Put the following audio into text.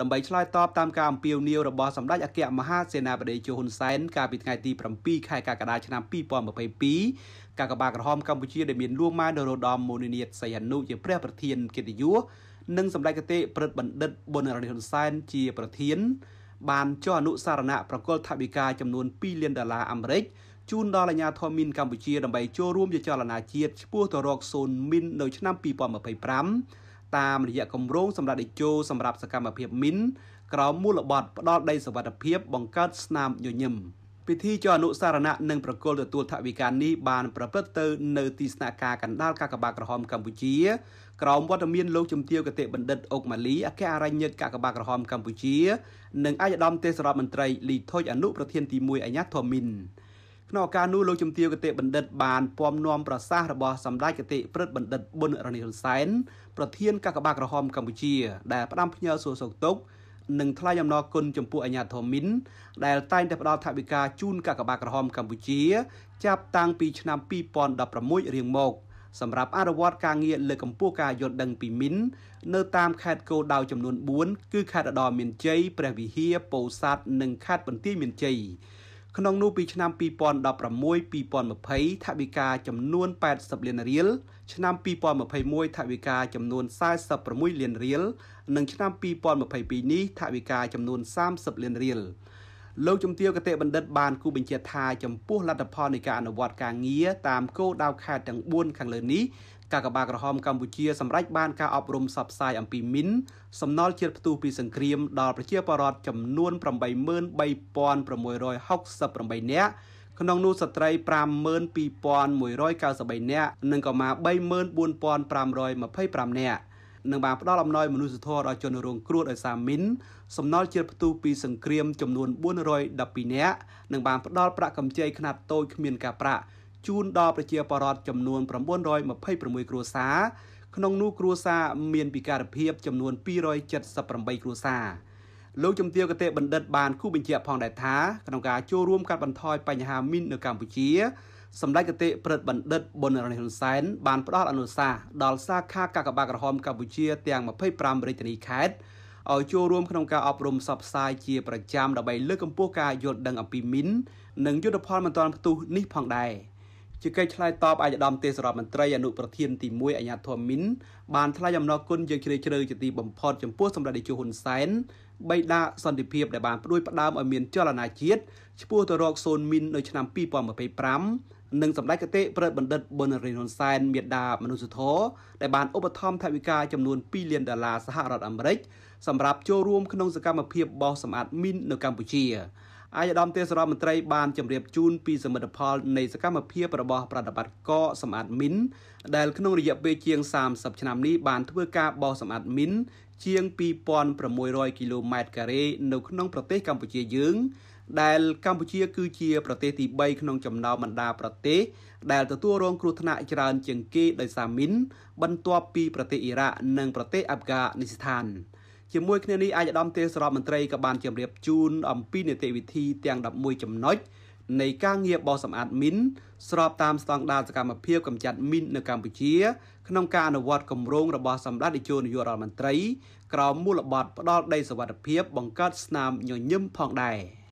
ដើម្បីឆ្លើយតបតាមការអំពាវនាវរបស់សម្ដេចអគ្គមហាសេនាបតីជូហ៊ុនសែនកាលពីថ្ងៃទី7ខែកក្កដាឆ្នាំ2022កាកបាក្រហមកម្ពុជាដែលមានលួងម៉ែនរ៉ូដមមូនីនីតសៃហនុជាព្រះប្រធានកិត្តិយសនិងសម្ដេចគតិព្រឹទ្ធបណ្ឌិតប៊ុនរ៉ានីហ៊ុនសែនជាប្រធាន បានចុះអនុសារណៈប្រកល់ថវិកាចំនួន2លានដុល្លារអាមេរិកជូនដល់អាជ្ញាធរមីនកម្ពុជាដើម្បីចូលរួមជាចលនាជាតិឆ្ពោះទៅរកសូន្យមីននៅឆ្នាំ2025តាមរយៈគម្រោងសម្រាប់តេជោសម្រាប់សកម្មភាពមីនក្រោមមូលបត្រផ្ដាល់ដីសវត្ថិភាពបង្កើតស្នាមញញឹមពិធីចុះអនុសារណៈនិងប្រគល់ទទួលថវិកានេះបាន ប្រព្រឹត្តទៅនៅទីស្នាក់ការកណ្ដាលកាកបាទក្រហមកម្ពុជាក្រោមវត្តមានលោកជំទាវគតិបណ្ឌិតអុកម៉ាលីអគ្គអរញ្ញិកកាកបាទក្រហមកម្ពុជានិងអាយដាមទេសរដ្ឋមន្ត្រីលីថុចអនុប្រធានទី1អាញាធរមីនក្នុងឱកាសនោះលោកជំទាវគតិបណ្ឌិតបានពំនាំប្រសាសន៍របស់សម្ដេចគតិព្រឹទ្ធបណ្ឌិតប៊ុនរ៉ានីហ៊ុនសែនប្រធានកាកបាទក្រហមកម្ពុជា ដែលផ្ដាំផ្ញើសួរសោកតុកនិងថ្លែងអំណរគុណចំពោះអាញាធមិញដែលតែងតែផ្ដល់ថវិកាជូនកាកបាទក្រហមកម្ពុជា ចាប់តាំងពីឆ្នាំ2016រៀងមក សម្រាប់អនុវត្តការងារលើកម្ពស់ការយល់ដឹងពីមីននៅតាមខេត្តគោលដៅចំនួន4គឺខេត្តឧត្តរមានជ័យព្រះវិហារពោធិ៍សាត់និងខេត្តបន្ទាយមានជ័យក្នុងនោះពីឆ្នាំ2016 2020ថវិកាចំនួន80លានរៀលឆ្នាំ2021ថវិកាចំនួន46លានរៀលនិងឆ្នាំ2022នេះថវិកាចំនួន30លានរៀលលោកជំទាវកតេបណ្ឌិតបានគូបញ្ជាក់ថាចំពោះលទ្ធផលនៃការអនុវត្តការងារតាមគោលដៅខេត្តទាំង4ខាងលើនេះកាកបាទក្រហមកម្ពុជាសម្រេចបានការអប់រំសັບផ្សាយអំពីមីនសំណល់ជាតិផ្ទុះពីសង្គ្រាមដល់ប្រជាពលរដ្ឋចំនួន83668នាក់ក្នុងនោះស្ត្រី52193នាក់និងកុមារ34525នាក់នឹងបានផ្ដល់អំណោយមនុស្សធម៌ដល់ជនរងគ្រោះដោយសារមីនសំណល់ជាតិផ្ទុះពីសង្គ្រាមចំនួន412នាក់នឹងបានផ្ដល់ប្រាក់កម្ចីខ្នាតតូចគ្មានការប្រាក់ជូនដល់ប្រជាពលរដ្ឋចំនួន926គ្រួសារក្នុងនោះគ្រួសារមានពិការភាពចំនួន278គ្រួសារលោកជំទាវកតេបណ្ឌិតបានគូបញ្ជាក់ផងដែរថាក្នុងការចូលរួមកាត់បន្ថយបញ្ហាមីននៅកម្ពុជាសម្ដេចគតិព្រឹទ្ធបណ្ឌិតប៊ុនរ៉ានីហ៊ុនសែនបានផ្ដល់អនុសាសន៍ដល់សាខាកាកបាទក្រហមកម្ពុជាទាំង25រាជធានីខេត្តឲ្យចូលរួមក្នុងការអប់រំសបផ្សាយជាប្រចាំដើម្បីលើកកម្ពស់ការយល់ដឹងអំពីមីននិងយុទ្ធផលមិនទាន់ផ្ទុះនេះផងដែរជាកិច្ចឆ្លើយតបអាយដាមទេសរដ្ឋមន្ត្រីអនុប្រធានទី1អាញាធមីនបានថ្លែងអំណរគុណយ៉ាងជ្រាលជ្រៅជាទីបំផុតចំពោះសម្ដេចតេជោហ៊ុនសែនបេដាសន្តិភាពដែលបានផ្ដួចផ្ដើមឲ្យមានចលនាជាតិឆ្ពោះទៅរកសូន្យមីននៅឆ្នាំ2025និងសម្ដេចគតិប្រឹតបណ្ឌិតប៊ុនរីហ៊ុនសែនមេដាមនុស្សធម៌ដែលបានឧបត្ថម្ភថវិកាចំនួន2លានដុល្លារសហរដ្ឋអាមេរិកសម្រាប់ចូលរួមក្នុងសកម្មភាពបោះសម្អាតមីននៅកម្ពុជាអាយដាមទេសរដ្ឋមន្ត្រី បានជម្រាបជូនពីសមិទ្ធផលនៃសកម្មភាពរបស់ប្រតិបត្តិការសម្អាតមីនដែលក្នុងរយៈពេលជាង30ឆ្នាំនេះបានធ្វើការបោះសម្អាតមីនជាង2600គីឡូម៉ែត្រការ៉េនៅ ក្នុង ប្រទេសកម្ពុជាយើងដែលកម្ពុជាគឺជា ប្រទេសទី3ក្នុងចំណោមបណ្ដាប្រទេសដែលទទួលរង គ្រោះថ្នាក់ច្រើនជាងគេដោយសារមីនបន្ទាប់ពីប្រទេសអ៊ីរ៉ាក់និងប្រទេសអាហ្វហ្គានីស្ថានជាមួយគ្នានេះអាយដាមទេសរដ្ឋមន្ត្រីក៏បានជម្រាប ជូន អំពីនីតិវិធីទាំង11ចំណុចនៃការងារបោសសម្អាតមីនស្រប តាមស្តង់ដារសកម្មភាពកម្ចាត់មីននៅកម្ពុជាក្នុងការអនុវត្តគម្រោងរបស់សម្ដេចនាយកនាយករដ្ឋមន្ត្រីក្រោមមូលបត្រផ្ដាល់ដីសវត្ថិភាពបង្កើតស្នាមញញឹមផងដែរ។